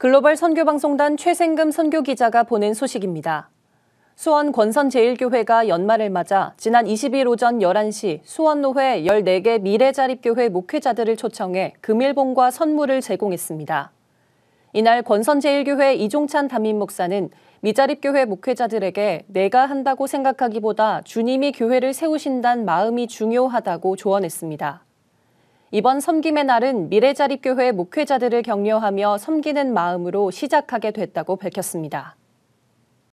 글로벌 선교방송단 최생금 선교기자가 보낸 소식입니다. 수원 권선제일교회가 연말을 맞아 지난 20일 오전 11시 수원노회 14개 미래자립교회 목회자들을 초청해 금일봉과 선물을 제공했습니다. 이날 권선제일교회 이종찬 담임 목사는 미자립교회 목회자들에게 내가 한다고 생각하기보다 주님이 교회를 세우신단 마음이 중요하다고 조언했습니다. 이번 섬김의 날은 미래자립교회 목회자들을 격려하며 섬기는 마음으로 시작하게 됐다고 밝혔습니다.